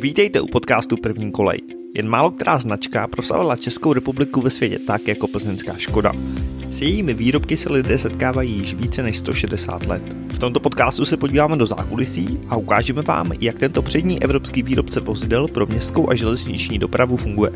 Vítejte u podcastu První kolej. Jen málo která značka proslavila Českou republiku ve světě tak jako plzeňská Škoda. S jejími výrobky se lidé setkávají již více než 160 let. V tomto podcastu se podíváme do zákulisí a ukážeme vám, jak tento přední evropský výrobce vozidel pro městskou a železniční dopravu funguje.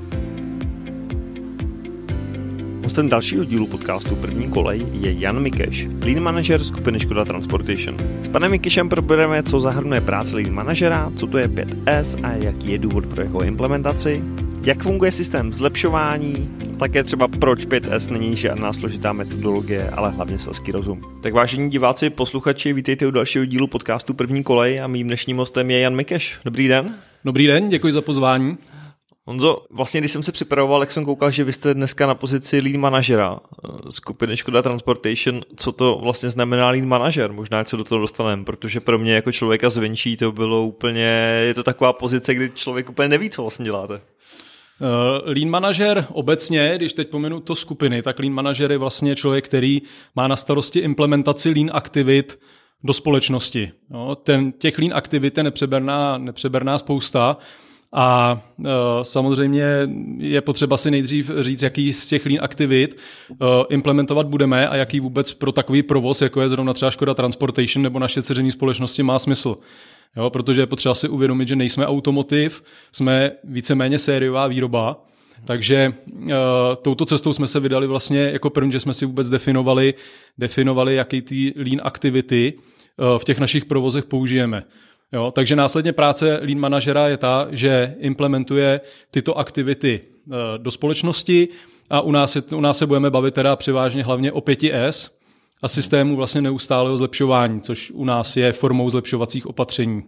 Hostem dalšího dílu podcastu První kolej je Jan Mikeš, lean manager skupiny Škoda Transportation. S panem Mikešem probereme, co zahrnuje práce lean manažera, co to je 5S a jaký je důvod pro jeho implementaci, jak funguje systém zlepšování, také třeba proč 5S není žádná složitá metodologie, ale hlavně selský rozum. Tak vážení diváci, posluchači, vítejte u dalšího dílu podcastu První kolej a mým dnešním hostem je Jan Mikeš. Dobrý den. Dobrý den, děkuji za pozvání. Honzo, vlastně když jsem se připravoval, jak jsem koukal, že vy jste dneska na pozici lead manažera eh, skupiny Škoda Transportation, co to vlastně znamená lead manažer, možná se do toho dostaneme, protože pro mě jako člověka zvenčí to bylo úplně, je to taková pozice, kdy člověk úplně neví, co vlastně děláte. Eh, lean manažer obecně, když teď pominu to skupiny, tak lean manažer je vlastně člověk, který má na starosti implementaci lean aktivit do společnosti. No, ten, těch lean aktivit je nepřeberná, nepřeberná spousta, a e, samozřejmě je potřeba si nejdřív říct, jaký z těch lean aktivit e, implementovat budeme a jaký vůbec pro takový provoz, jako je zrovna třeba Škoda Transportation nebo naše ceření společnosti, má smysl. Jo, protože je potřeba si uvědomit, že nejsme automotiv, jsme víceméně sériová výroba, takže uh, touto cestou jsme se vydali vlastně jako první, že jsme si vůbec definovali, definovali jaký ty lean aktivity uh, v těch našich provozech použijeme. Jo, takže následně práce lean manažera je ta, že implementuje tyto aktivity eh, do společnosti a u nás, je, u nás se budeme bavit teda převážně hlavně o 5S a systému vlastně neustálého zlepšování, což u nás je formou zlepšovacích opatření.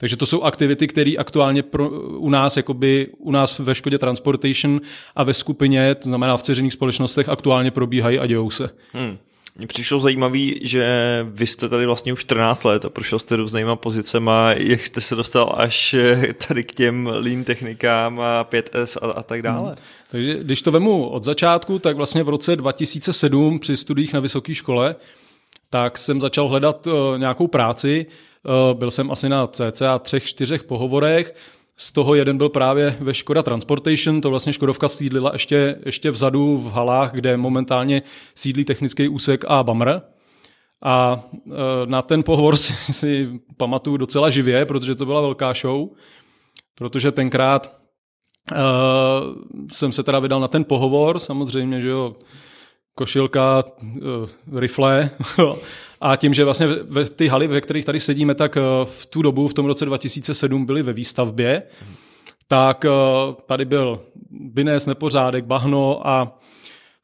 Takže to jsou aktivity, které aktuálně pro, u nás, jakoby u nás ve Škodě Transportation a ve skupině, to znamená v ceřených společnostech, aktuálně probíhají a dějou se. Hmm. Mně přišlo zajímavý, že vy jste tady vlastně už 14 let a prošel jste různýma pozicema, jak jste se dostal až eh, tady k těm lean technikám a 5S a, a tak dále. Hmm. Takže když to vemu od začátku, tak vlastně v roce 2007 při studiích na vysoké škole, tak jsem začal hledat uh, nějakou práci. Uh, byl jsem asi na cca třech, čtyřech pohovorech, z toho jeden byl právě ve Škoda Transportation, to vlastně Škodovka sídlila ještě, ještě vzadu v halách, kde momentálně sídlí technický úsek a Bamr. A e, na ten pohovor si, si pamatuju docela živě, protože to byla velká show, protože tenkrát uh, jsem se teda vydal na ten pohovor, samozřejmě, že jo, košilka, uh, rifle A tím, že vlastně ve, ty haly, ve kterých tady sedíme, tak eh, v tu dobu, v tom roce 2007, byly ve výstavbě, tak eh, tady byl Binec, Nepořádek, Bahno a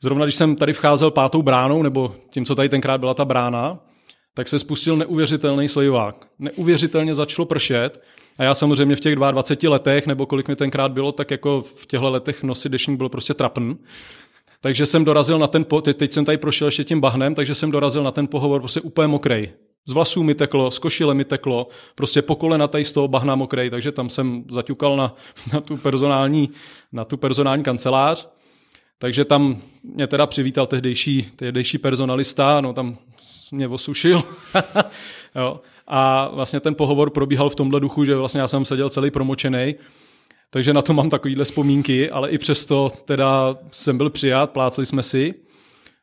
zrovna když jsem tady vcházel pátou bránou, nebo tím, co tady tenkrát byla ta brána, tak se spustil neuvěřitelný slivák. Neuvěřitelně začalo pršet a já samozřejmě v těch 22 letech, nebo kolik mi tenkrát bylo, tak jako v těchto letech nosit dešník bylo prostě trapn. Takže jsem dorazil na ten, po, teď, teď jsem tady prošel ještě tím bahnem, takže jsem dorazil na ten pohovor prostě úplně mokrej. Z vlasů mi teklo, z košile mi teklo, prostě po kolena tady z toho bahna mokrej, takže tam jsem zaťukal na, na, tu, personální, na tu personální kancelář. Takže tam mě teda přivítal tehdejší, tehdejší personalista, no tam mě osušil. jo. A vlastně ten pohovor probíhal v tomhle duchu, že vlastně já jsem seděl celý promočený takže na to mám takovýhle vzpomínky, ale i přesto teda jsem byl přijat, pláceli jsme si.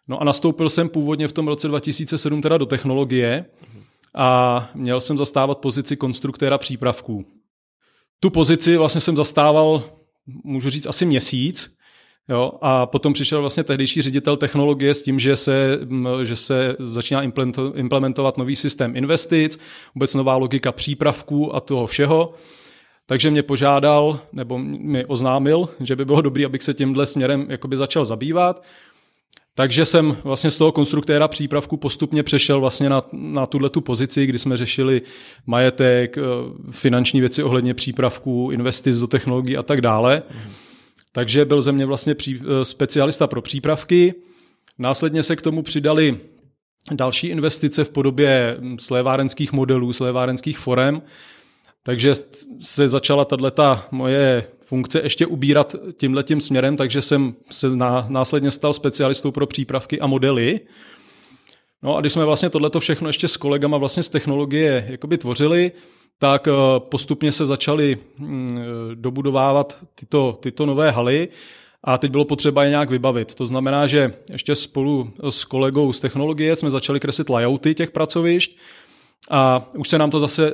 No a nastoupil jsem původně v tom roce 2007 teda do technologie a měl jsem zastávat pozici konstruktéra přípravků. Tu pozici vlastně jsem zastával, můžu říct, asi měsíc, Jo, a potom přišel vlastně tehdejší ředitel technologie s tím, že se, že se začíná implementovat nový systém investic, vůbec nová logika přípravků a toho všeho. Takže mě požádal, nebo mi oznámil, že by bylo dobré, abych se tímhle směrem jakoby začal zabývat. Takže jsem vlastně z toho konstruktéra přípravku postupně přešel vlastně na, na tuhle tu pozici, kdy jsme řešili majetek, eh, finanční věci ohledně přípravků, investic do technologií a tak dále. Mm. Takže byl ze mě vlastně pří, eh, specialista pro přípravky. Následně se k tomu přidali další investice v podobě hm, slévárenských modelů, slévárenských forem, takže se začala tato moje funkce ještě ubírat tímhletím směrem, takže jsem se následně stal specialistou pro přípravky a modely. No a když jsme vlastně tohleto všechno ještě s kolegama vlastně z technologie jakoby tvořili, tak eh, postupně se začaly mm, eh, dobudovávat tyto, tyto nové haly a teď bylo potřeba je nějak vybavit. To znamená, že ještě spolu eh, s kolegou z technologie jsme začali kreslit layouty těch pracovišť a už se nám to zase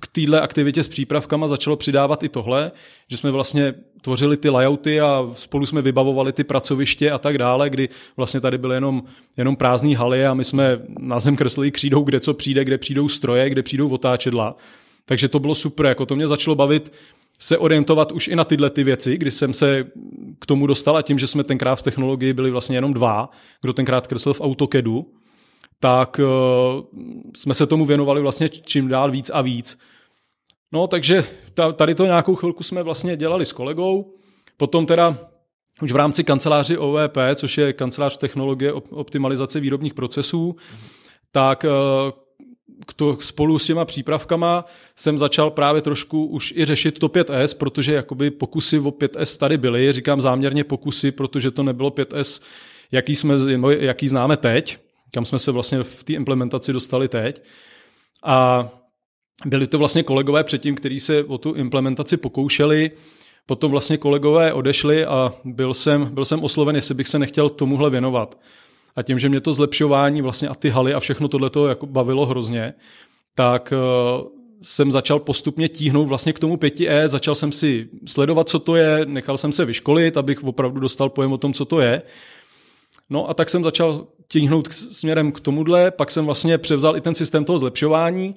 k téhle aktivitě s přípravkama začalo přidávat i tohle, že jsme vlastně tvořili ty layouty a spolu jsme vybavovali ty pracoviště a tak dále, kdy vlastně tady byly jenom, jenom prázdný haly a my jsme na zem kreslili křídou, kde co přijde, kde přijdou stroje, kde přijdou otáčedla. Takže to bylo super, jako to mě začalo bavit se orientovat už i na tyhle ty věci, kdy jsem se k tomu dostala tím, že jsme tenkrát v technologii byli vlastně jenom dva, kdo tenkrát kreslil v AutoCADu, tak eh, jsme se tomu věnovali vlastně čím dál víc a víc. No takže tady to nějakou chvilku jsme vlastně dělali s kolegou, potom teda už v rámci kanceláři OVP, e což je kancelář technologie optimalizace výrobních procesů, tak eh, k to, spolu s těma přípravkama jsem začal právě trošku už i řešit to 5S, protože jakoby pokusy o 5S tady byly, říkám záměrně pokusy, protože to nebylo 5S, jaký, jsme, jaký známe teď, kam jsme se vlastně v té implementaci dostali teď. A byli to vlastně kolegové předtím, kteří se o tu implementaci pokoušeli, potom vlastně kolegové odešli a byl jsem, byl jsem osloven, jestli bych se nechtěl tomuhle věnovat. A tím, že mě to zlepšování vlastně a ty haly a všechno to jako bavilo hrozně, tak eh, jsem začal postupně tíhnout vlastně k tomu 5E, začal jsem si sledovat, co to je, nechal jsem se vyškolit, abych opravdu dostal pojem o tom, co to je. No a tak jsem začal tíhnout k, směrem k tomuhle, pak jsem vlastně převzal i ten systém toho zlepšování,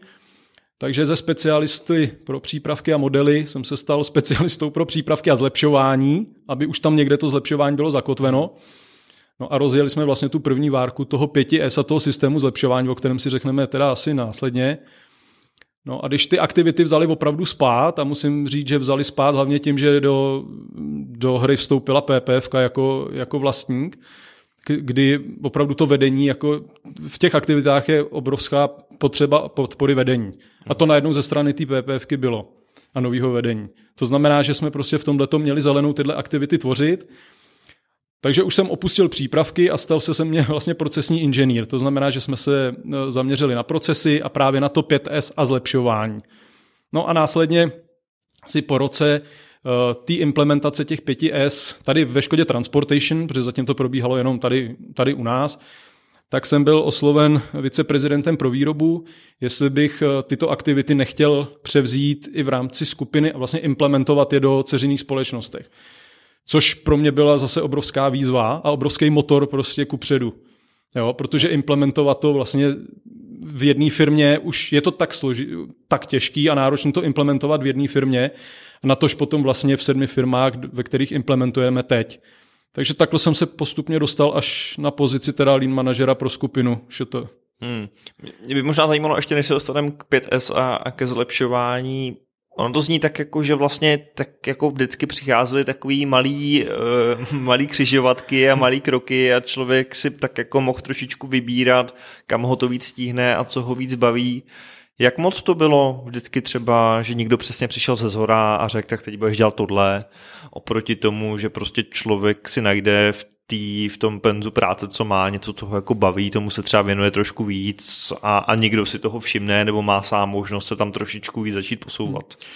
takže ze specialisty pro přípravky a modely jsem se stal specialistou pro přípravky a zlepšování, aby už tam někde to zlepšování bylo zakotveno. No a rozjeli jsme vlastně tu první várku toho 5S a toho systému zlepšování, o kterém si řekneme teda asi následně. No a když ty aktivity vzali opravdu spát, a musím říct, že vzali spát hlavně tím, že do, do hry vstoupila PPF jako, jako vlastník, kdy opravdu to vedení jako v těch aktivitách je obrovská potřeba podpory vedení. A to najednou ze strany té PPFky bylo a nového vedení. To znamená, že jsme prostě v tomhle měli zelenou tyhle aktivity tvořit. Takže už jsem opustil přípravky a stal se se mně vlastně procesní inženýr. To znamená, že jsme se e, zaměřili na procesy a právě na to 5S a zlepšování. No a následně si po roce Eh, té implementace těch 5S tady ve Škodě Transportation, protože zatím to probíhalo jenom tady, tady u nás, tak jsem byl osloven viceprezidentem pro výrobu, jestli bych eh, tyto aktivity nechtěl převzít i v rámci skupiny a vlastně implementovat je do ceřiných společnostech. Což pro mě byla zase obrovská výzva a obrovský motor prostě ku předu. Jo, protože implementovat to vlastně v jedné firmě už je to tak, složi, tak těžký a náročné to implementovat v jedné firmě, na tož potom vlastně v sedmi firmách, ve kterých implementujeme teď. Takže takhle jsem se postupně dostal až na pozici teda lean manažera pro skupinu to... Hmm. Mě by možná zajímalo, ještě než se dostaneme k 5S a ke zlepšování Ono to zní tak jako, že vlastně tak jako vždycky přicházely takový malý, uh, malý křižovatky a malý kroky a člověk si tak jako mohl trošičku vybírat, kam ho to víc stíhne a co ho víc baví. Jak moc to bylo vždycky třeba, že někdo přesně přišel ze zhora a řekl, tak teď budeš dělat tohle, oproti tomu, že prostě člověk si najde v tý, v tom penzu práce, co má, něco, co ho jako baví, tomu se třeba věnuje trošku víc a, a někdo si toho všimne nebo má sám možnost se tam trošičku víc začít posouvat. Hmm.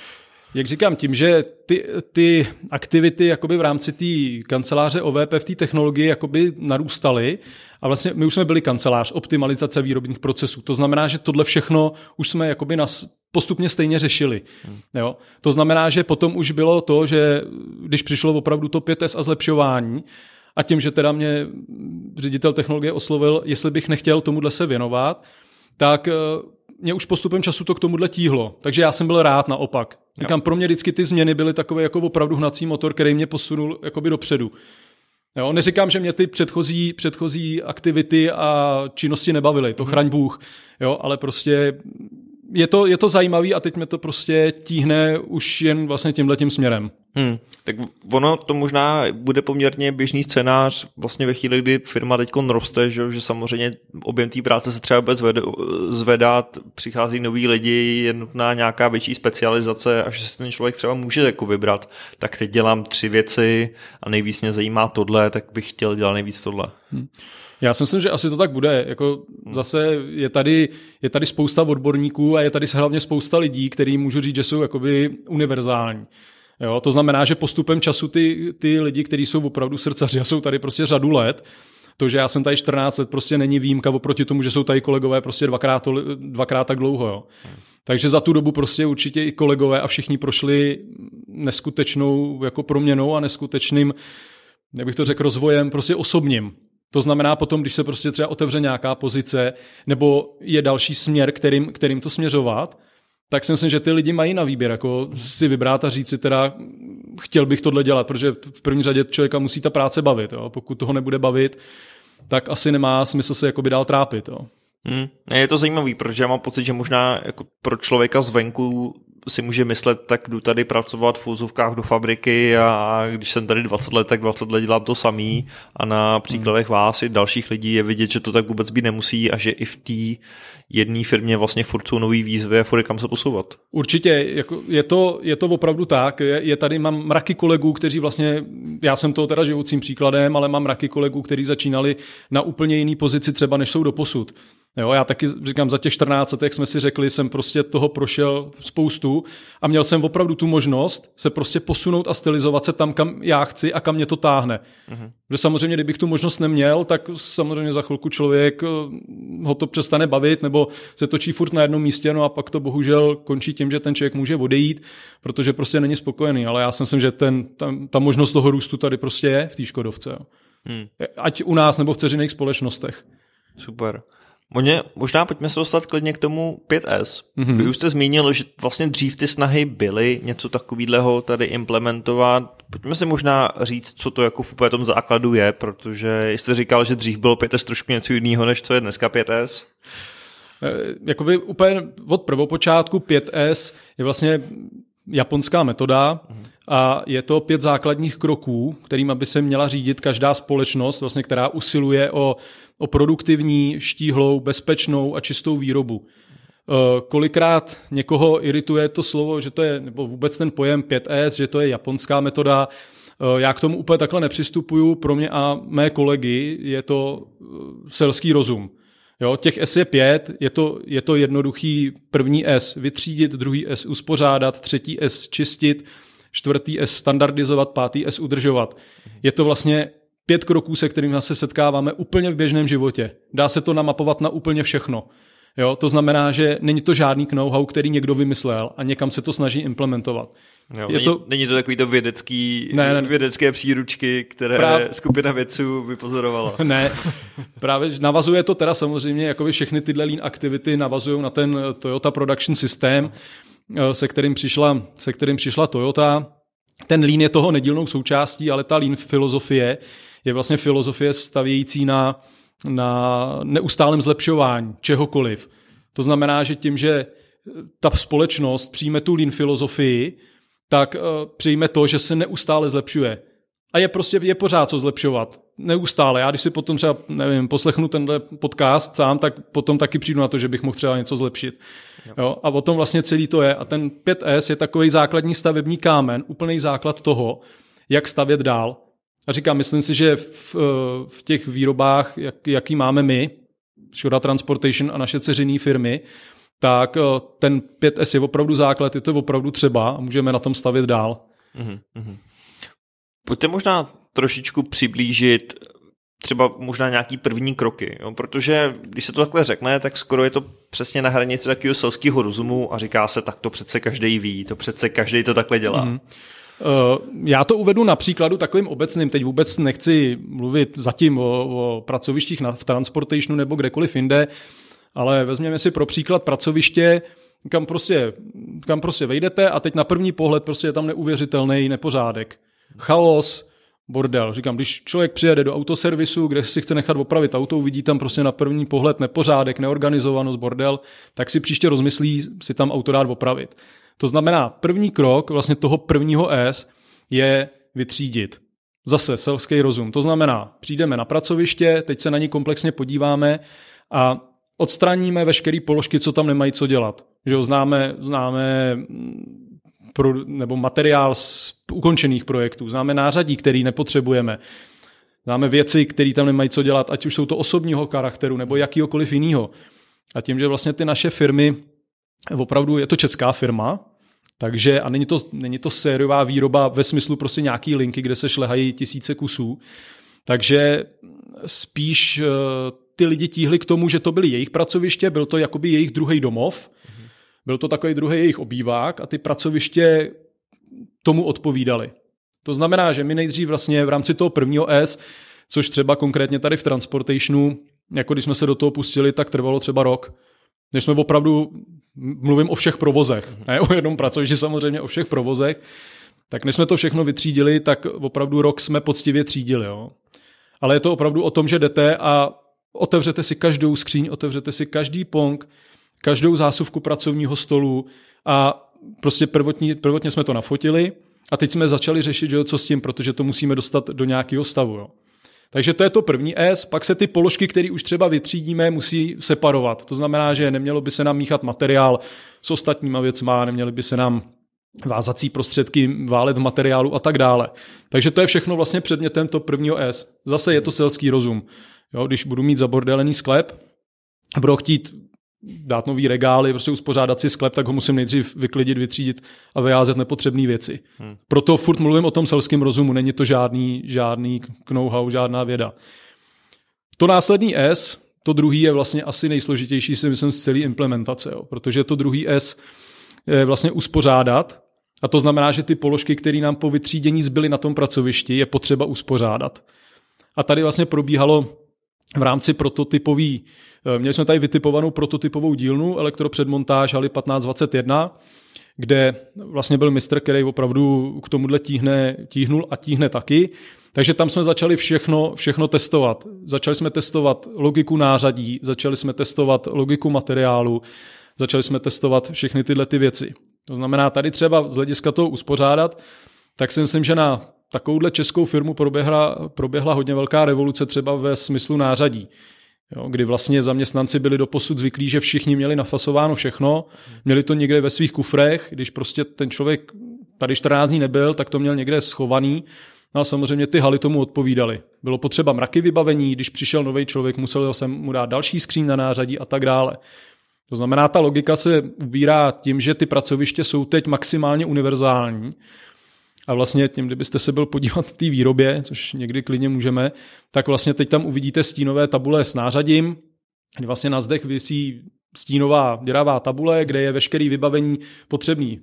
Jak říkám, tím, že ty, ty aktivity jakoby v rámci té kanceláře OVP v té technologii jakoby narůstaly a vlastně my už jsme byli kancelář, optimalizace výrobních procesů. To znamená, že tohle všechno už jsme jakoby nas, postupně stejně řešili. Hmm. Jo? To znamená, že potom už bylo to, že když přišlo opravdu to 5S a zlepšování, a tím, že teda mě ředitel technologie oslovil, jestli bych nechtěl tomuhle se věnovat, tak eh, mě už postupem času to k tomuhle tíhlo. Takže já jsem byl rád naopak. Říkám, pro mě vždycky ty změny byly takové jako opravdu hnací motor, který mě posunul jakoby dopředu. Jo, neříkám, že mě ty předchozí, předchozí aktivity a činnosti nebavily, to mhm. chraň Bůh, jo, ale prostě je to, je to zajímavé a teď mě to prostě tíhne už jen vlastně tímhletím směrem. Hmm. Tak ono to možná bude poměrně běžný scénář vlastně ve chvíli, kdy firma teď roste, že, že samozřejmě objem té práce se třeba bude zvedat, přichází noví lidi, je nutná nějaká větší specializace a že si ten člověk třeba může jako vybrat, tak teď dělám tři věci a nejvíc mě zajímá tohle, tak bych chtěl dělat nejvíc tohle. Hmm. Já si myslím, že asi to tak bude. Jako hmm. zase je tady, je tady spousta odborníků a je tady hlavně spousta lidí, kteří můžu říct, že jsou jakoby univerzální. Jo, to znamená, že postupem času ty, ty lidi, kteří jsou opravdu srdcaři a jsou tady prostě řadu let, to, že já jsem tady 14 let, prostě není výjimka oproti tomu, že jsou tady kolegové prostě dvakrát, to, dvakrát tak dlouho. Jo. Takže za tu dobu prostě určitě i kolegové a všichni prošli neskutečnou jako proměnou a neskutečným, jak bych to řekl, rozvojem prostě osobním. To znamená potom, když se prostě třeba otevře nějaká pozice nebo je další směr, kterým, kterým to směřovat, tak si myslím, že ty lidi mají na výběr, jako si vybrat a říct si teda, chtěl bych tohle dělat, protože v první řadě člověka musí ta práce bavit. Jo. Pokud toho nebude bavit, tak asi nemá smysl se jakoby dál trápit. Jo. Hmm. Je to zajímavý, protože já mám pocit, že možná jako pro člověka zvenku si může myslet, tak jdu tady pracovat v úzovkách do fabriky a když jsem tady 20 let, tak 20 let dělám to samý a na příkladech hmm. vás i dalších lidí je vidět, že to tak vůbec být nemusí a že i v té jedné firmě vlastně furt jsou nový výzvy a furt kam se posouvat. Určitě, jako je, to, je to opravdu tak. Je, je tady, mám mraky kolegů, kteří vlastně, já jsem toho teda živoucím příkladem, ale mám mraky kolegů, kteří začínali na úplně jiný pozici třeba, než jsou do posud. Jo, já taky říkám, za těch 14 jak jsme si řekli, jsem prostě toho prošel spoustu a měl jsem opravdu tu možnost se prostě posunout a stylizovat se tam, kam já chci a kam mě to táhne. Mm-hmm. samozřejmě, kdybych tu možnost neměl, tak samozřejmě za chvilku člověk eh, ho to přestane bavit nebo se točí furt na jednom místě, no a pak to bohužel končí tím, že ten člověk může odejít, protože prostě není spokojený. Ale já si myslím, že ten, ta, ta možnost toho růstu tady prostě je v té Škodovce. Jo. Mm. Ať u nás nebo v ceřiných společnostech. Super. Možná, možná pojďme se dostat klidně k tomu 5S. Mm-hmm. Vy už jste zmínil, že vlastně dřív ty snahy byly něco takového tady implementovat. Pojďme si možná říct, co to jako v úplně tom základu je, protože jste říkal, že dřív bylo 5S trošku něco jiného, než co je dneska 5S. Eh, jakoby úplně od prvopočátku 5S je vlastně japonská metoda mhm. a je to pět základních kroků, kterým by se měla řídit každá společnost, vlastně, která usiluje o, o produktivní, štíhlou, bezpečnou a čistou výrobu. Eh, kolikrát někoho irituje to slovo, že to je, nebo vůbec ten pojem 5S, že to je japonská metoda. Eh, já k tomu úplně takhle nepřistupuju. Pro mě a mé kolegy je to eh, selský rozum. Jo, těch S je pět, je to, je to jednoduchý první S vytřídit, druhý S uspořádat, třetí S čistit, čtvrtý S standardizovat, pátý S udržovat. Je to vlastně pět kroků, se kterými se setkáváme úplně v běžném životě. Dá se to namapovat na úplně všechno. Jo, to znamená, že není to žádný know-how, který někdo vymyslel a někam se to snaží implementovat. Jo, je není, to, není to takový to vědecký, ne, ne, vědecké příručky, které práv... skupina vědců vypozorovala. ne, právě navazuje to teda samozřejmě, jakoby všechny tyhle lean aktivity navazují na ten Toyota Production System, eh, se kterým přišla, se kterým přišla Toyota. Ten lean je toho nedílnou součástí, ale ta lean filozofie je vlastně filozofie stavějící na uh, na neustálém zlepšování čehokoliv. To znamená, že tím, že ta společnost přijme tu lean filozofii, tak eh, přijme to, že se neustále zlepšuje. A je prostě je pořád co zlepšovat. Neustále. Já když si potom třeba, nevím, poslechnu tenhle podcast sám, tak potom taky přijdu na to, že bych mohl třeba něco zlepšit. Jo. Jo? A o tom vlastně celý to je. A ten 5S je takový základní stavební kámen, úplný základ toho, jak stavět dál. A říkám, myslím si, že v, eh, v těch výrobách, jak, jaký máme my, Škoda Transportation a naše ceřinní firmy, tak eh, ten 5S je opravdu základ, je to opravdu třeba a můžeme na tom stavět dál. Mm-hmm. Pojďte možná trošičku přiblížit třeba možná nějaký první kroky, jo? protože když se to takhle řekne, tak skoro je to přesně na hranici takového selského rozumu a říká se, tak to přece každý ví, to přece každý to takhle dělá. Mm-hmm. Eh, já to uvedu na příkladu takovým obecným. Teď vůbec nechci mluvit zatím o, o pracovištích na, v transportationu nebo kdekoliv jinde, ale vezměme si pro příklad pracoviště, kam prostě, kam prostě vejdete a teď na první pohled prostě je tam neuvěřitelný nepořádek. Chaos, bordel. Říkám, když člověk přijede do autoservisu, kde si chce nechat opravit auto, uvidí tam prostě na první pohled nepořádek, neorganizovanost, bordel, tak si příště rozmyslí si tam auto dát opravit. To znamená, první krok vlastně toho prvního S je vytřídit. Zase selský rozum. To znamená, přijdeme na pracoviště, teď se na ní komplexně podíváme a odstraníme veškeré položky, co tam nemají co dělat. Že jo, známe, známe mm, pro, nebo materiál z ukončených projektů, známe nářadí, který nepotřebujeme, známe věci, které tam nemají co dělat, ať už jsou to osobního charakteru nebo jakýkoliv jiného. A tím, že vlastně ty naše firmy opravdu je to česká firma, takže a není to, není to sériová výroba ve smyslu prostě nějaký linky, kde se šlehají tisíce kusů. Takže spíš eh, ty lidi tíhli k tomu, že to byly jejich pracoviště, byl to jakoby jejich druhý domov, byl to takový druhý jejich obývák a ty pracoviště tomu odpovídali. To znamená, že my nejdřív vlastně v rámci toho prvního S, což třeba konkrétně tady v Transportationu, jako když jsme se do toho pustili, tak trvalo třeba rok, než jsme opravdu mluvím o všech provozech, ne o jednom pracovišti, samozřejmě o všech provozech, tak než jsme to všechno vytřídili, tak opravdu rok jsme poctivě třídili. Jo. Ale je to opravdu o tom, že jdete a otevřete si každou skříň, otevřete si každý pong, každou zásuvku pracovního stolu a prostě prvotní, prvotně jsme to nafotili a teď jsme začali řešit, že jo, co s tím, protože to musíme dostat do nějakého stavu. Jo. Takže to je to první S, pak se ty položky, které už třeba vytřídíme, musí separovat. To znamená, že nemělo by se nám míchat materiál s ostatníma věcma, neměly by se nám vázací prostředky, válet v materiálu a tak dále. Takže to je všechno vlastně předmětem to prvního S. Zase je to selský rozum. Jo, když budu mít zabordelený sklep, budu chtít dát nový regály, prostě uspořádat si sklep, tak ho musím nejdřív vyklidit, vytřídit a vyjázet nepotřebné věci. Hmm. Proto furt mluvím o tom selském rozumu, není to žádný, žádný know-how, žádná věda. To následný S, to druhý je vlastně asi nejsložitější, si myslím, z celé implementace, jo, protože to druhý S je vlastně uspořádat, a to znamená, že ty položky, které nám po vytřídění zbyly na tom pracovišti, je potřeba uspořádat. A tady vlastně probíhalo v rámci prototypový, eh, měli jsme tady vytipovanou prototypovou dílnu elektropředmontáž haly 1521, kde vlastně byl mistr, který opravdu k tomuhle tíhne, tíhnul a tíhne taky. Takže tam jsme začali všechno, všechno testovat. Začali jsme testovat logiku nářadí, začali jsme testovat logiku materiálu, začali jsme testovat všechny tyhle ty věci. To znamená, tady třeba z hlediska toho uspořádat, tak si myslím, že na takovouhle českou firmu proběhla, proběhla hodně velká revoluce třeba ve smyslu nářadí. Jo, kdy vlastně zaměstnanci byli do posud zvyklí, že všichni měli nafasováno všechno, měli to někde ve svých kufrech, když prostě ten člověk tady 14 dní nebyl, tak to měl někde schovaný. No a samozřejmě ty haly tomu odpovídaly. Bylo potřeba mraky vybavení, když přišel nový člověk, musel jsem mu dát další skříň na nářadí a tak dále. To znamená, ta logika se ubírá tím, že ty pracoviště jsou teď maximálně univerzální a vlastně tím, kdybyste se byl podívat v té výrobě, což někdy klidně můžeme, tak vlastně teď tam uvidíte stínové tabule s nářadím, kdy vlastně na zdech vysí stínová děravá tabule, kde je veškerý vybavení potřebný e,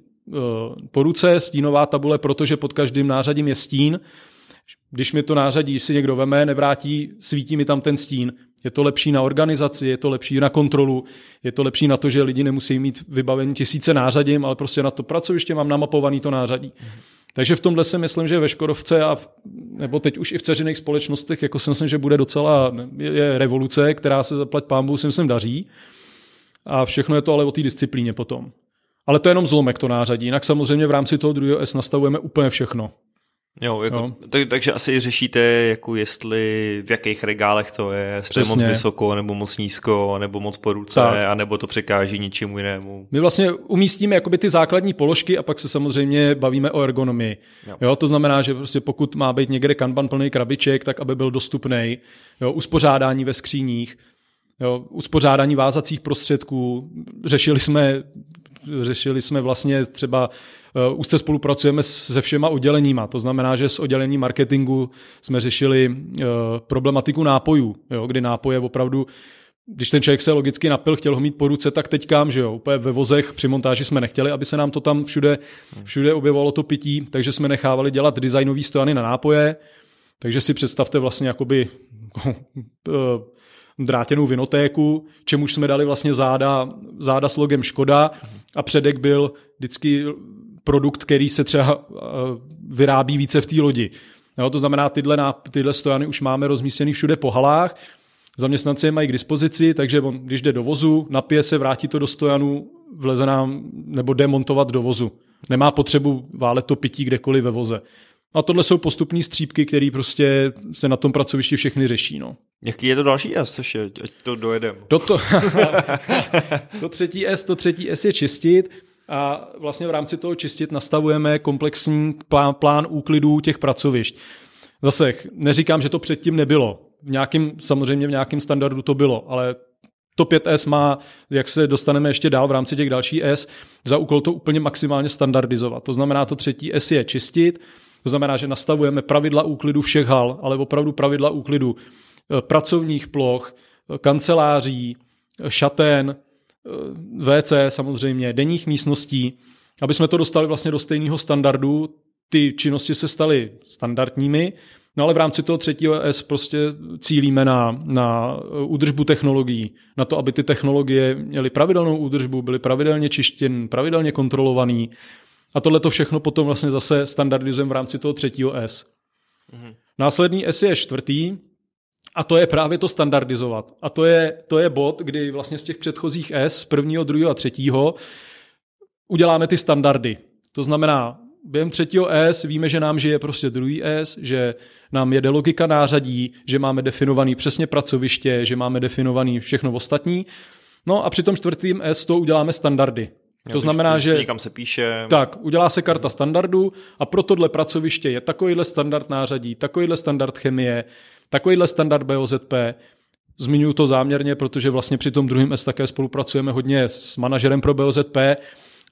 po ruce, stínová tabule, protože pod každým nářadím je stín. Když mi to nářadí, když si někdo veme, nevrátí, svítí mi tam ten stín. Je to lepší na organizaci, je to lepší na kontrolu, je to lepší na to, že lidi nemusí mít vybavení tisíce nářadím, ale prostě na to pracoviště mám namapovaný to nářadí. Takže v tomhle si myslím, že ve Škodovce a v, nebo teď už i v ceřiných společnostech, jako si myslím, že bude docela je, je revoluce, která se zaplať pámbu, si myslím, daří. A všechno je to ale o té disciplíně potom. Ale to je jenom zlomek to nářadí. Jinak samozřejmě v rámci toho druhého S nastavujeme úplně všechno. Jo, jako, jo. No. Tak, takže asi řešíte, jako jestli v jakých regálech to je, jestli je moc vysoko, nebo moc nízko, nebo moc po ruce, tak. anebo to překáží ničemu jinému. My vlastně umístíme jakoby ty základní položky a pak se samozřejmě bavíme o ergonomii. Jo. jo to znamená, že prostě pokud má být někde kanban plný krabiček, tak aby byl dostupný, jo, uspořádání ve skříních, Jo, uspořádání vázacích prostředků. Řešili jsme řešili jsme vlastně třeba uh, se spolupracujeme se všema odděleníma. To znamená, že s oddělením marketingu jsme řešili uh, problematiku nápojů, jo, kdy nápoje opravdu když ten člověk se logicky napil, chtěl ho mít po ruce, tak teďkám, že jo, úplně ve vozech při montáži jsme nechtěli, aby se nám to tam všude, všude objevovalo to pití, takže jsme nechávali dělat designové stojany na nápoje, takže si představte vlastně jakoby eh, drátěnou vinotéku, čemuž jsme dali vlastně záda, záda s logem Škoda a předek byl vždycky produkt, který se třeba eh, vyrábí více v té lodi. Jo, to znamená, tyhle, tyhle stojany už máme rozmístěny všude po halách, zaměstnanci je mají k dispozici, takže on, když jde do vozu, napije se, vrátí to do stojanu, vleze nám nebo demontovat do vozu. Nemá potřebu válet to pití kdekoliv ve voze. A tohle jsou postupní střípky, které prostě se na tom pracovišti všechny řeší. No. Jaký je to další S, ještě, ať to dojedeme. Do to, to třetí S, to třetí S je čistit. A vlastně v rámci toho čistit nastavujeme komplexní plán, plán úklidů těch pracovišť. Zase neříkám, že to předtím nebylo. V nějakým, samozřejmě v nějakém standardu to bylo, ale to 5S má, jak se dostaneme ještě dál v rámci těch dalších S, za úkol to úplně maximálně standardizovat. To znamená, to třetí S je čistit, to znamená, že nastavujeme pravidla úklidu všech hal, ale opravdu pravidla úklidu eh, pracovních ploch, eh, kanceláří, eh, šatén, WC samozřejmě, denních místností, aby jsme to dostali vlastně do stejného standardu, ty činnosti se staly standardními, no ale v rámci toho třetího S prostě cílíme na, na údržbu technologií, na to, aby ty technologie měly pravidelnou údržbu, byly pravidelně čištěn, pravidelně kontrolovaný, a tohle to všechno potom vlastně zase standardizujeme v rámci toho třetího S. Mm-hmm. Následný S je čtvrtý, a to je právě to standardizovat. A to je, to je bod, kdy vlastně z těch předchozích S, prvního, druhého a třetího, uděláme ty standardy. To znamená, během třetího S víme, že nám žije prostě druhý S, že nám jede logika nářadí, že máme definovaný přesně pracoviště, že máme definovaný všechno ostatní. No a při tom čtvrtým S to uděláme standardy to znamená, že... Někam se píše. Tak, udělá se karta standardů a pro tohle pracoviště je takovýhle standard nářadí, takovýhle standard chemie, takovýhle standard BOZP. Zmiňuji to záměrně, protože vlastně při tom druhém S také spolupracujeme hodně s manažerem pro BOZP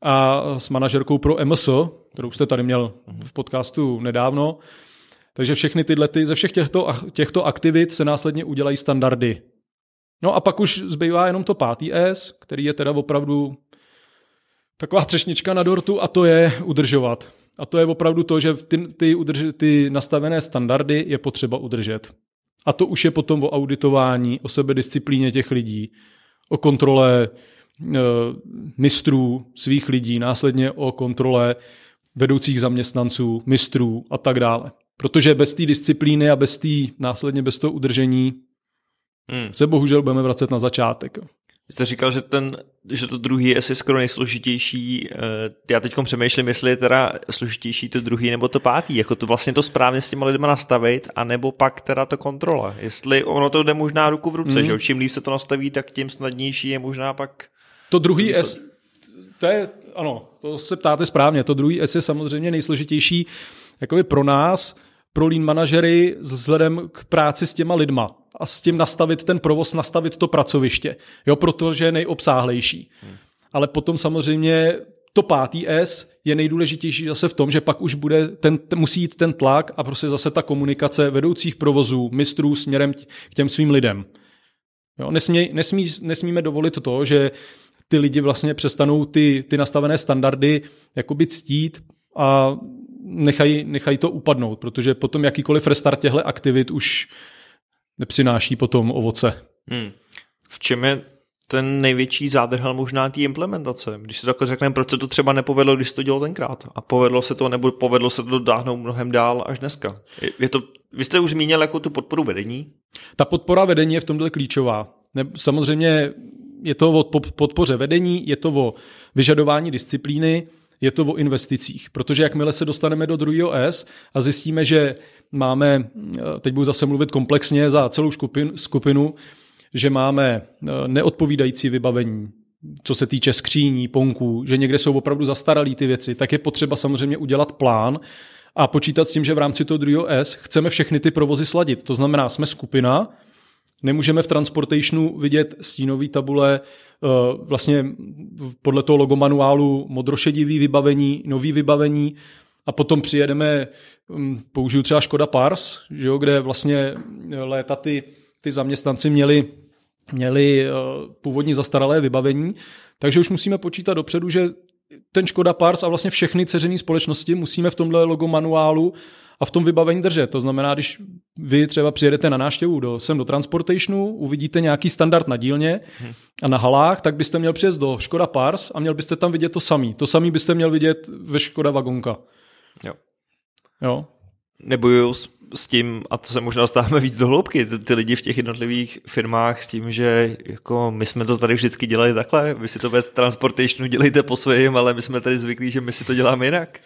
a s manažerkou pro MSO, kterou jste tady měl v podcastu nedávno. Takže všechny tyhle, ty, ze všech těchto, těchto aktivit se následně udělají standardy. No a pak už zbývá jenom to pátý S, který je teda opravdu taková třešnička na dortu a to je udržovat. A to je opravdu to, že ty, ty, udrž, ty nastavené standardy je potřeba udržet. A to už je potom o auditování, o sebedisciplíně těch lidí, o kontrole e, mistrů svých lidí, následně o kontrole vedoucích zaměstnanců, mistrů a tak dále. Protože bez té disciplíny a bez té následně bez toho udržení hmm. se bohužel budeme vracet na začátek jste říkal, že, ten, že to druhý je asi skoro nejsložitější. Eh, já teď přemýšlím, jestli je teda složitější to druhý nebo to pátý. Jako to vlastně to správně s těma lidma nastavit, anebo pak teda to kontrola. Jestli ono to jde možná ruku v ruce, mm. že čím líp se to nastaví, tak tím snadnější je možná pak... To druhý S, to je, ano, to se ptáte správně. To druhý S je samozřejmě nejsložitější jakoby pro nás, pro lean manažery, vzhledem k práci s těma lidma a s tím nastavit ten provoz, nastavit to pracoviště, jo, protože je nejobsáhlejší. Hmm. Ale potom samozřejmě to pátý S je nejdůležitější zase v tom, že pak už bude ten, musí jít ten tlak a prostě zase ta komunikace vedoucích provozů, mistrů směrem k těm svým lidem. Jo, nesmí, nesmí, nesmíme dovolit to, že ty lidi vlastně přestanou ty, ty nastavené standardy jakoby ctít a nechají, nechají to upadnout, protože potom jakýkoliv restart těchto aktivit už nepřináší potom ovoce. Hmm. V čem je ten největší zádrhel možná té implementace. Když se takhle řekneme, proč se to třeba nepovedlo, když se to dělal tenkrát. A povedlo se to, nebo povedlo se to dotáhnout mnohem dál až dneska. Je to, vy jste už zmínil jako tu podporu vedení? Ta podpora vedení je v tomto klíčová. Ne, samozřejmě je to o podpoře vedení, je to o vyžadování disciplíny, je to o investicích. Protože jakmile se dostaneme do druhého S a zjistíme, že máme, eh, teď budu zase mluvit komplexně za celou skupin, skupinu, že máme eh, neodpovídající vybavení, co se týče skříní, ponků, že někde jsou opravdu zastaralý ty věci, tak je potřeba samozřejmě udělat plán a počítat s tím, že v rámci toho druhého S chceme všechny ty provozy sladit. To znamená, jsme skupina, nemůžeme v transportationu vidět stínový tabule, eh, vlastně podle toho logomanuálu modrošedivý vybavení, nový vybavení, a potom přijedeme, mm, použiju třeba Škoda Pars, že jo, kde vlastně eh, léta ty, ty zaměstnanci měli měli eh, původní zastaralé vybavení, takže už musíme počítat dopředu, že ten Škoda Pars a vlastně všechny ceřené společnosti musíme v tomhle logo manuálu a v tom vybavení držet. To znamená, když vy třeba přijedete na náštěvu do, sem do Transportationu, uvidíte nějaký standard na dílně a na halách, tak byste měl přijet do Škoda Pars a měl byste tam vidět to samý. To samý byste měl vidět ve Škoda Vagonka. Jo. Jo. Nebojuju s, s tím, a to se možná stáváme víc do hloubky, ty, ty lidi v těch jednotlivých firmách s tím, že jako my jsme to tady vždycky dělali takhle, vy si to bez transportationu dělejte po svém, ale my jsme tady zvyklí, že my si to děláme jinak.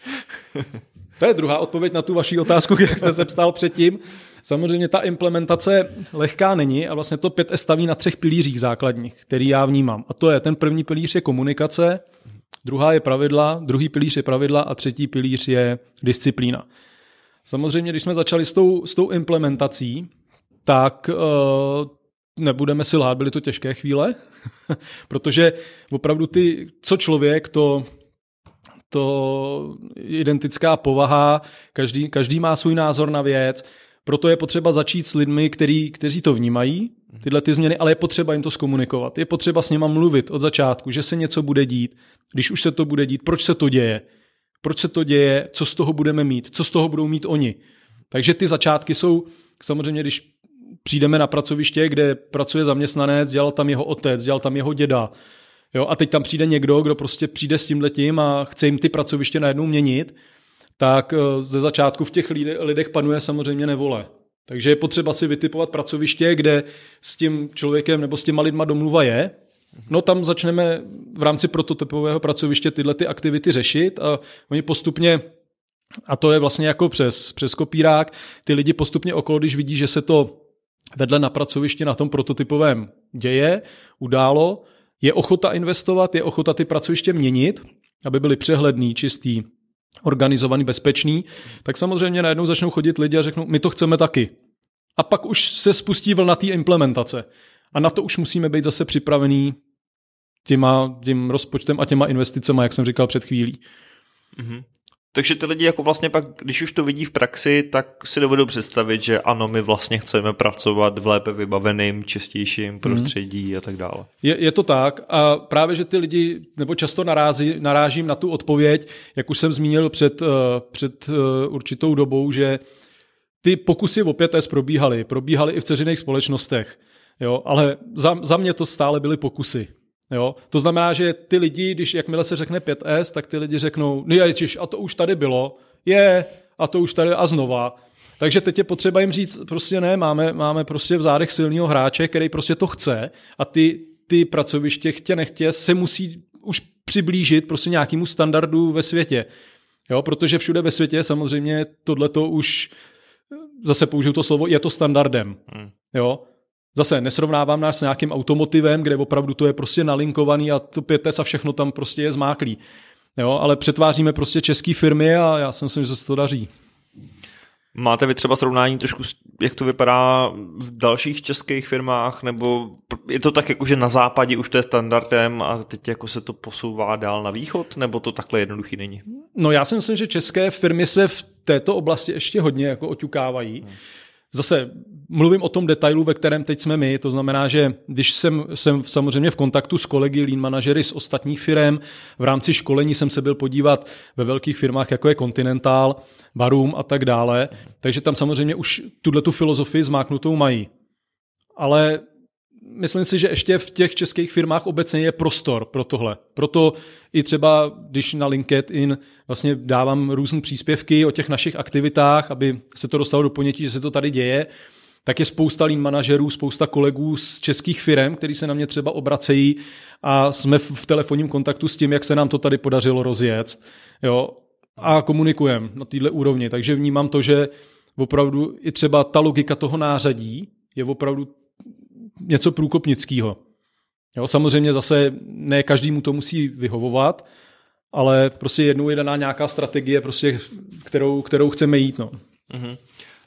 to je druhá odpověď na tu vaši otázku, jak jste se ptal předtím. Samozřejmě ta implementace lehká není a vlastně to pět staví na třech pilířích základních, který já vnímám. A to je ten první pilíř je komunikace, Druhá je pravidla, druhý pilíř je pravidla a třetí pilíř je disciplína. Samozřejmě, když jsme začali s tou, s tou implementací, tak uh, nebudeme si lhát, byly to těžké chvíle, protože opravdu ty, co člověk, to, to identická povaha, každý, každý má svůj názor na věc, proto je potřeba začít s lidmi, který, kteří to vnímají, tyhle ty změny, ale je potřeba jim to zkomunikovat. Je potřeba s něma mluvit od začátku, že se něco bude dít, když už se to bude dít, proč se to děje, proč se to děje, co z toho budeme mít, co z toho budou mít oni. Takže ty začátky jsou, samozřejmě, když přijdeme na pracoviště, kde pracuje zaměstnanec, dělal tam jeho otec, dělal tam jeho děda, Jo, a teď tam přijde někdo, kdo prostě přijde s tím letím a chce jim ty pracoviště najednou měnit, tak eh, ze začátku v těch lidech panuje samozřejmě nevole. Takže je potřeba si vytipovat pracoviště, kde s tím člověkem nebo s těma lidma domluva je. No tam začneme v rámci prototypového pracoviště tyhle ty aktivity řešit a oni postupně a to je vlastně jako přes, přes kopírák. Ty lidi postupně okolo, když vidí, že se to vedle na pracovišti na tom prototypovém děje, událo, je ochota investovat, je ochota ty pracoviště měnit, aby byly přehledný, čistý, organizovaný, bezpečný, tak samozřejmě najednou začnou chodit lidi a řeknou, my to chceme taky. A pak už se spustí vlna té implementace. A na to už musíme být zase připravený těma, tím rozpočtem a těma investicema, jak jsem říkal před chvílí. Mm-hmm. Takže ty lidi jako vlastně pak, když už to vidí v praxi, tak si dovedou představit, že ano, my vlastně chceme pracovat v lépe vybaveném, čistějším hmm. prostředí mm. a tak dále. Je, je to tak a právě, že ty lidi, nebo často narází, narážím na tu odpověď, jak už jsem zmínil před, eh, před eh, určitou dobou, že ty pokusy o 5S probíhaly, probíhaly i v ceřiných společnostech, jo, ale za, za mě to stále byly pokusy. Jo? To znamená, že ty lidi, když jakmile se řekne 5S, tak ty lidi řeknou, no ježiš, a to už tady bylo, je, a to už tady a znova. Takže teď je potřeba jim říct, prostě ne, máme, máme prostě v zádech silného hráče, který prostě to chce a ty, ty pracoviště chtě nechtě se musí už přiblížit prostě nějakému standardu ve světě. Jo, protože všude ve světě samozřejmě tohle to už, zase použiju to slovo, je to standardem. Hmm. Jo, Zase nesrovnávám nás s nějakým automotivem, kde opravdu to je prostě nalinkovaný a to pětes a všechno tam prostě je zmáklý. Jo, ale přetváříme prostě české firmy a já si myslím, že se to daří. Máte vy třeba srovnání trošku, jak to vypadá v dalších českých firmách, nebo je to tak jako, že na západě už to je standardem a teď jako se to posouvá dál na východ, nebo to takhle jednoduchý není? No já si myslím, že české firmy se v této oblasti ještě hodně jako oťukávají. Hmm. Zase mluvím o tom detailu, ve kterém teď jsme my, to znamená, že když jsem, jsem samozřejmě v kontaktu s kolegy lean manažery z ostatních firm, v rámci školení jsem se byl podívat ve velkých firmách, jako je Continental, Barum a tak dále, takže tam samozřejmě už tuhle tu filozofii zmáknutou mají. Ale myslím si, že ještě v těch českých firmách obecně je prostor pro tohle. Proto i třeba, když na LinkedIn vlastně dávám různé příspěvky o těch našich aktivitách, aby se to dostalo do ponětí, že se to tady děje, tak je spousta lean manažerů, spousta kolegů z českých firm, kteří se na mě třeba obracejí a jsme v telefonním kontaktu s tím, jak se nám to tady podařilo rozjet. Jo? A komunikujeme na této úrovni. Takže vnímám to, že opravdu i třeba ta logika toho nářadí je opravdu něco průkopnického. Jo, samozřejmě zase ne každému to musí vyhovovat, ale prostě jednou je daná nějaká strategie, prostě, kterou, kterou chceme jít. No. Mm-hmm.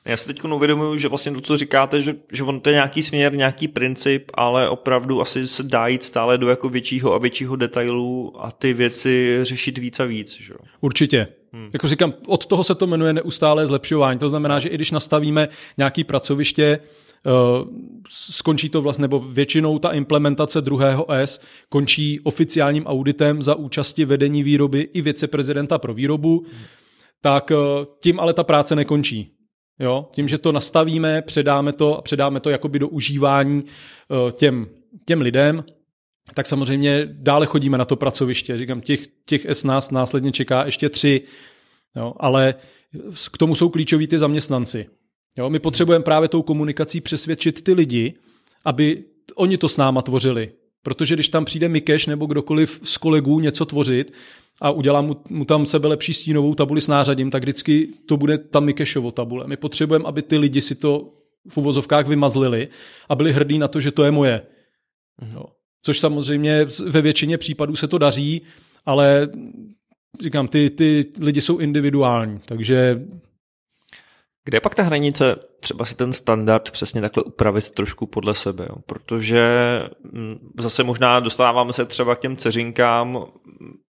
Já si teď uvědomuji, že vlastně to, co říkáte, že, že on to je nějaký směr, nějaký princip, ale opravdu asi se dá jít stále do jako většího a většího detailu a ty věci řešit víc a víc. Že? Určitě. Hmm. Jako říkám, od toho se to jmenuje neustále zlepšování. To znamená, no. že i když nastavíme nějaký pracoviště, Eh, skončí to vlastně, nebo většinou ta implementace druhého S končí oficiálním auditem za účasti vedení výroby i viceprezidenta pro výrobu, tak eh, tím ale ta práce nekončí. Jo? Tím, že to nastavíme, předáme to a předáme to jakoby do užívání eh, těm, těm lidem, tak samozřejmě dále chodíme na to pracoviště. Říkám, těch, těch S nás následně čeká ještě tři, jo? ale k tomu jsou klíčoví ty zaměstnanci. Jo, my potřebujeme právě tou komunikací přesvědčit ty lidi, aby oni to s náma tvořili. Protože když tam přijde Mikeš nebo kdokoliv z kolegů něco tvořit a udělá mu, mu tam sebe lepší stínovou tabuli s nářadím, tak vždycky to bude ta Mikešovo tabule. My potřebujeme, aby ty lidi si to v uvozovkách vymazlili a byli hrdí na to, že to je moje. Mhm. Jo. Což samozřejmě ve většině případů se to daří, ale říkám, ty, ty lidi jsou individuální, takže kde je pak ta hranice, třeba si ten standard přesně takhle upravit trošku podle sebe, jo? protože mm, zase možná dostáváme se třeba k těm ceřinkám,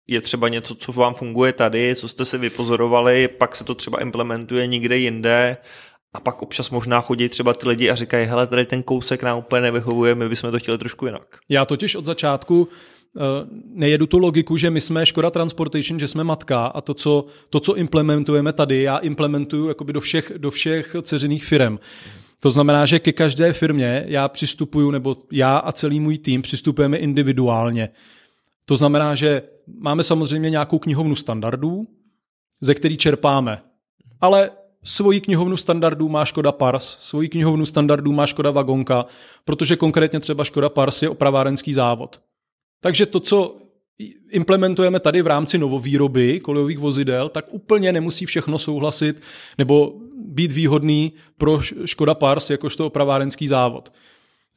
je třeba něco, co vám funguje tady, co jste si vypozorovali, pak se to třeba implementuje někde jinde a pak občas možná chodí třeba ty lidi a říkají, hele, tady ten kousek nám úplně nevyhovuje, my bychom to chtěli trošku jinak. Já totiž od začátku Eh, nejedu tu logiku, že my jsme Škoda Transportation, že jsme matka a to, co, to, co implementujeme tady, já implementuju jakoby do všech, do všech ceřiných firm. To znamená, že ke každé firmě já přistupuju, nebo já a celý můj tým přistupujeme individuálně. To znamená, že máme samozřejmě nějakou knihovnu standardů, ze který čerpáme. Ale svoji knihovnu standardů má Škoda Pars, svoji knihovnu standardů má Škoda Vagonka, protože konkrétně třeba Škoda Pars je opravárenský závod. Takže to, co implementujeme tady v rámci novovýroby kolejových vozidel, tak úplně nemusí všechno souhlasit nebo být výhodný pro Škoda Pars jakožto opravárenský závod.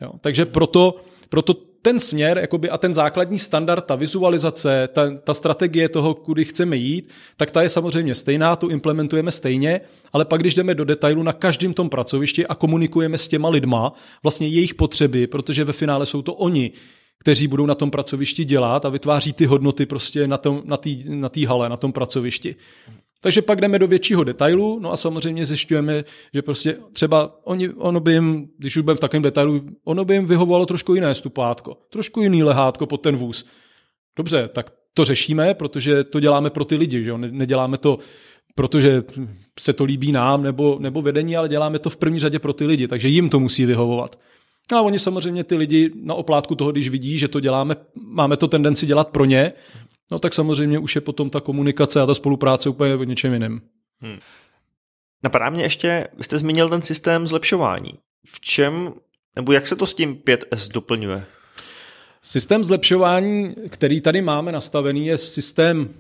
Jo, takže proto, proto ten směr jakoby, a ten základní standard, ta vizualizace, ta, ta strategie toho, kudy chceme jít, tak ta je samozřejmě stejná, tu implementujeme stejně, ale pak, když jdeme do detailu na každém tom pracovišti a komunikujeme s těma lidma, vlastně jejich potřeby, protože ve finále jsou to oni, kteří budou na tom pracovišti dělat a vytváří ty hodnoty prostě na té na tý, na tý hale, na tom pracovišti. Takže pak jdeme do většího detailu, no a samozřejmě zjišťujeme, že prostě třeba oni, ono by jim, když už budeme v takovém detailu, ono by jim vyhovovalo trošku jiné stupátko, trošku jiný lehátko pod ten vůz. Dobře, tak to řešíme, protože to děláme pro ty lidi, že jo? neděláme to protože se to líbí nám nebo, nebo vedení, ale děláme to v první řadě pro ty lidi, takže jim to musí vyhovovat. No a oni samozřejmě ty lidi na oplátku toho, když vidí, že to děláme, máme to tendenci dělat pro ně, no tak samozřejmě už je potom ta komunikace a ta spolupráce úplně o něčem jiném. Hmm. Napadá mě ještě, vy jste zmínil ten systém zlepšování. V čem, nebo jak se to s tím 5S doplňuje? Systém zlepšování, který tady máme nastavený, je systém,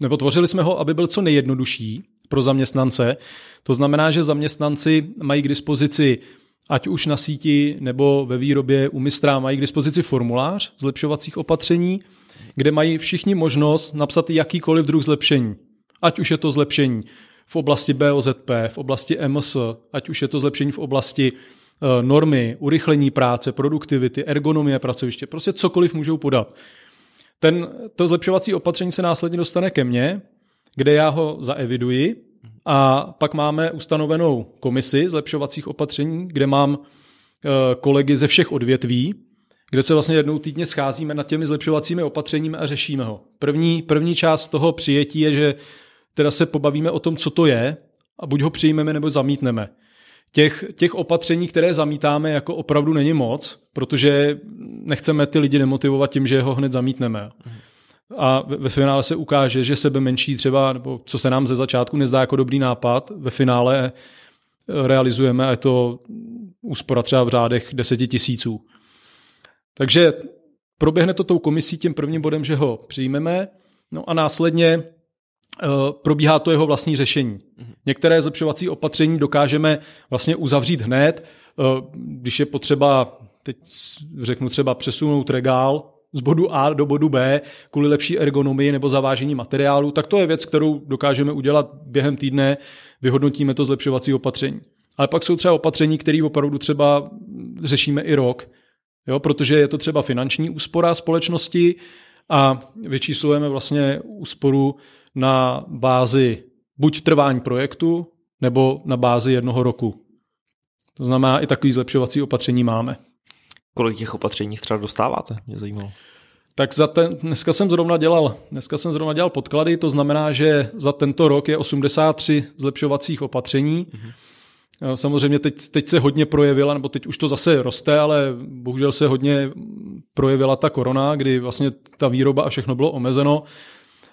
nebo tvořili jsme ho, aby byl co nejjednodušší pro zaměstnance. To znamená, že zaměstnanci mají k dispozici ať už na síti nebo ve výrobě u mistra mají k dispozici formulář zlepšovacích opatření, kde mají všichni možnost napsat jakýkoliv druh zlepšení. Ať už je to zlepšení v oblasti BOZP, v oblasti MS, ať už je to zlepšení v oblasti eh, normy, urychlení práce, produktivity, ergonomie pracoviště, prostě cokoliv můžou podat. Ten, to zlepšovací opatření se následně dostane ke mně, kde já ho zaeviduji a pak máme ustanovenou komisi zlepšovacích opatření, kde mám eh, kolegy ze všech odvětví, kde se vlastně jednou týdně scházíme nad těmi zlepšovacími opatřeními a řešíme ho. První, první část toho přijetí je, že teda se pobavíme o tom, co to je a buď ho přijmeme nebo zamítneme. Těch, těch opatření, které zamítáme, jako opravdu není moc, protože nechceme ty lidi nemotivovat tím, že ho hned zamítneme. Mhm a ve finále se ukáže, že sebe menší třeba, nebo co se nám ze začátku nezdá jako dobrý nápad, ve finále eh, realizujeme a je to úspora třeba v řádech deseti tisíců. Takže proběhne to tou komisí tím prvním bodem, že ho přijmeme, no a následně eh, probíhá to jeho vlastní řešení. Mhm. Některé zlepšovací opatření dokážeme vlastně uzavřít hned, eh, když je potřeba, teď řeknu třeba přesunout regál, z bodu A do bodu B kvůli lepší ergonomii nebo zavážení materiálu, tak to je věc, kterou dokážeme udělat během týdne, vyhodnotíme to zlepšovací opatření. Ale pak jsou třeba opatření, které opravdu třeba řešíme i rok, jo, protože je to třeba finanční úspora společnosti a vyčíslujeme vlastně úsporu na bázi buď trvání projektu, nebo na bázi jednoho roku. To znamená, i takový zlepšovací opatření máme. Kolik těch opatření třeba dostáváte? Mě zajímalo. Tak za ten, dneska jsem zrovna dělal, dneska jsem zrovna dělal podklady, to znamená, že za tento rok je 83 zlepšovacích opatření. Mm-hmm. Samozřejmě teď, teď se hodně projevila, nebo teď už to zase roste, ale bohužel se hodně projevila ta korona, kdy vlastně ta výroba a všechno bylo omezeno.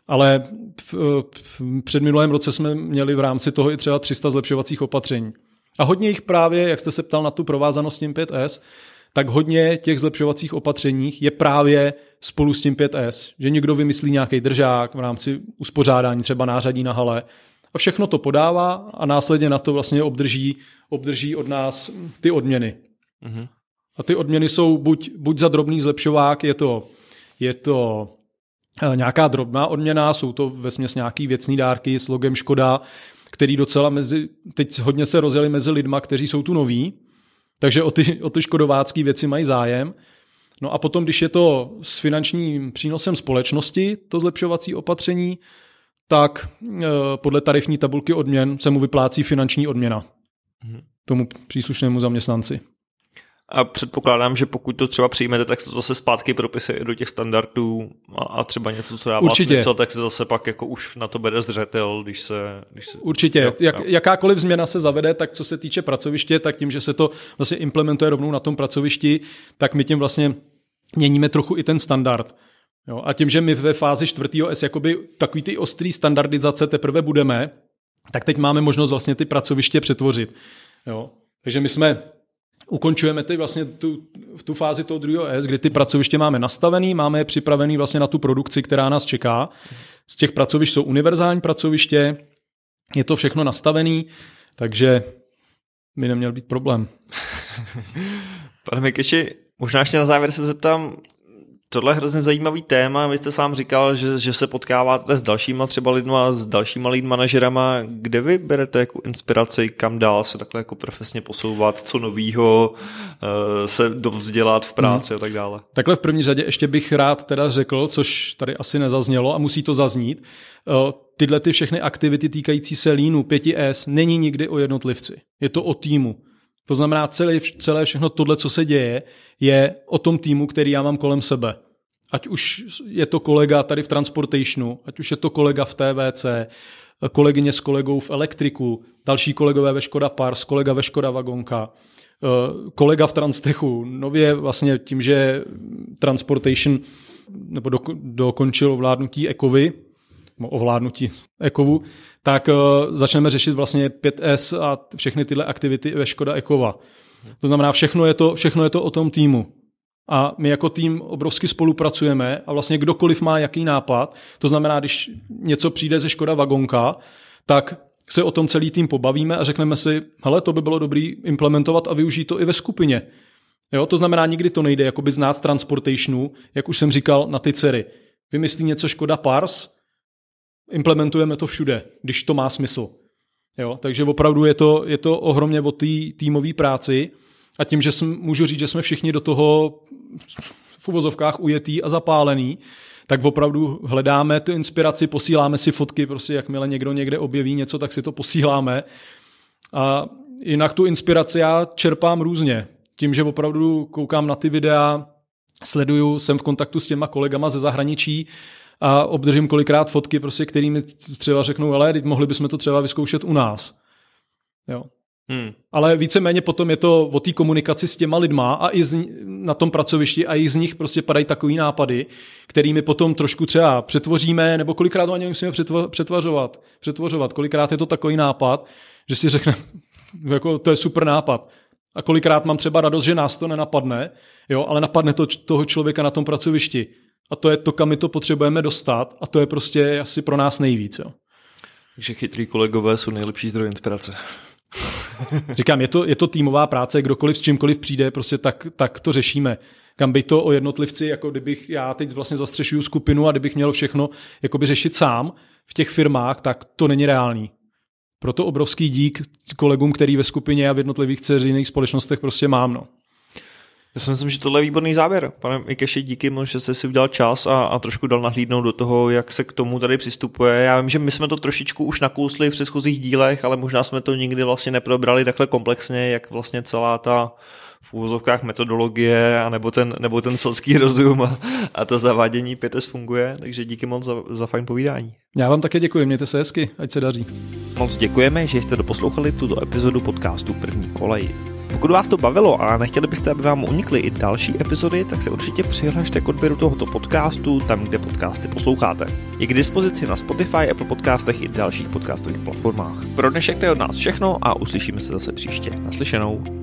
Ale v, v minulém roce jsme měli v rámci toho i třeba 300 zlepšovacích opatření. A hodně jich právě, jak jste se ptal na tu provázanost s tím 5S, tak hodně těch zlepšovacích opatřeních je právě spolu s tím 5S, že někdo vymyslí nějaký držák v rámci uspořádání třeba nářadí na hale a všechno to podává a následně na to vlastně obdrží, obdrží od nás ty odměny. Uh-huh. A ty odměny jsou buď, buď za drobný zlepšovák, je to, je to eh, nějaká drobná odměna, jsou to ve směs nějaký věcný dárky s logem Škoda, který docela mezi, teď hodně se rozjeli mezi lidma, kteří jsou tu noví, takže o ty, o ty škodovácké věci mají zájem. No a potom, když je to s finančním přínosem společnosti, to zlepšovací opatření, tak e, podle tarifní tabulky odměn se mu vyplácí finanční odměna mhm. tomu příslušnému zaměstnanci. A předpokládám, že pokud to třeba přijmete, tak se to zase zpátky propise do těch standardů a, a třeba něco, co dává Určitě. smysl, tak se zase pak jako už na to bere zřetel, když se... Když se Určitě. Jo, Jak, jo. Jakákoliv změna se zavede, tak co se týče pracoviště, tak tím, že se to vlastně implementuje rovnou na tom pracovišti, tak my tím vlastně měníme trochu i ten standard. Jo, a tím, že my ve fázi čtvrtého S jakoby takový ty ostrý standardizace teprve budeme, tak teď máme možnost vlastně ty pracoviště přetvořit. Jo. Takže my jsme ukončujeme teď vlastně tu, v tu fázi toho druhého S, kdy ty pracoviště máme nastavený, máme je připravený vlastně na tu produkci, která nás čeká. Z těch pracovišť jsou univerzální pracoviště, je to všechno nastavený, takže by neměl být problém. Pane Mikeši, možná ještě na závěr se zeptám, Tohle je hrozně zajímavý téma. Vy jste sám říkal, že, že se potkáváte s dalšíma třeba lidma, s dalšíma lead manažerama. Kde vy berete jako inspiraci, kam dál se takhle jako profesně posouvat, co novýho eh, se dovzdělat v práci hmm. a tak dále? Takhle v první řadě ještě bych rád teda řekl, což tady asi nezaznělo a musí to zaznít, eh, tyhle ty všechny aktivity týkající se línu 5S není nikdy o jednotlivci. Je to o týmu. To znamená, celé, celé všechno tohle, co se děje, je o tom týmu, který já mám kolem sebe. Ať už je to kolega tady v Transportationu, ať už je to kolega v TVC, kolegyně s kolegou v Elektriku, další kolegové ve Škoda Pars, kolega ve Škoda Vagonka, eh, kolega v Transtechu. Nově vlastně tím, že Transportation nebo dokončil vládnutí ekovi ovládnutí ekovu, tak eh, začneme řešit vlastně 5S a všechny tyhle aktivity ve Škoda Ekova. To znamená, všechno je to, všechno je to o tom týmu. A my jako tým obrovsky spolupracujeme a vlastně kdokoliv má jaký nápad, to znamená, když něco přijde ze Škoda Vagonka, tak se o tom celý tým pobavíme a řekneme si, hele, to by bylo dobrý implementovat a využít to i ve skupině. Jo, to znamená, nikdy to nejde jakoby z nás transportationu, jak už jsem říkal, na ty dcery. Vymyslí něco Škoda Pars, implementujeme to všude, když to má smysl. Jo? Takže opravdu je to, je to ohromně o té tý, týmové práci a tím, že jsem, můžu říct, že jsme všichni do toho v uvozovkách ujetý a zapálený, tak opravdu hledáme tu inspiraci, posíláme si fotky, prostě jakmile někdo někde objeví něco, tak si to posíláme. A jinak tu inspiraci já čerpám různě. Tím, že opravdu koukám na ty videa, sleduju, jsem v kontaktu s těma kolegama ze zahraničí, a obdržím kolikrát fotky, prostě, kterými třeba řeknou, ale teď mohli bychom to třeba vyzkoušet u nás. Jo. Hmm. Ale víceméně potom je to o té komunikaci s těma lidma a i z, na tom pracovišti a i z nich prostě padají takový nápady, kterými potom trošku třeba přetvoříme, nebo kolikrát to ani musíme přetvo, přetvařovat, přetvořovat. Kolikrát je to takový nápad, že si řekne, jako to je super nápad. A kolikrát mám třeba radost, že nás to nenapadne, jo, ale napadne to toho člověka na tom pracovišti a to je to, kam my to potřebujeme dostat a to je prostě asi pro nás nejvíc. Jo. Takže chytrý kolegové jsou nejlepší zdroj inspirace. Říkám, je to, je to týmová práce, kdokoliv s čímkoliv přijde, prostě tak, tak to řešíme. Kam by to o jednotlivci, jako kdybych já teď vlastně zastřešuju skupinu a kdybych měl všechno jakoby řešit sám v těch firmách, tak to není reálný. Proto obrovský dík kolegům, který ve skupině a v jednotlivých dceřiných společnostech prostě mám. No. Já si myslím, že tohle je výborný záběr. Pane Ikeši, díky moc, že jste si udělal čas a, a trošku dal nahlídnout do toho, jak se k tomu tady přistupuje. Já vím, že my jsme to trošičku už nakousli v předchozích dílech, ale možná jsme to nikdy vlastně neprobrali takhle komplexně, jak vlastně celá ta v úvozovkách metodologie a nebo ten, nebo ten selský rozum a, a to zavádění pětes funguje, takže díky moc za, za fajn povídání. Já vám také děkuji, mějte se hezky, ať se daří. Moc děkujeme, že jste doposlouchali tuto epizodu podcastu První kolej. Pokud vás to bavilo a nechtěli byste, aby vám unikly i další epizody, tak se určitě přihlašte k odběru tohoto podcastu tam, kde podcasty posloucháte. Je k dispozici na Spotify, Apple Podcastech i dalších podcastových platformách. Pro dnešek to je od nás všechno a uslyšíme se zase příště. Naslyšenou.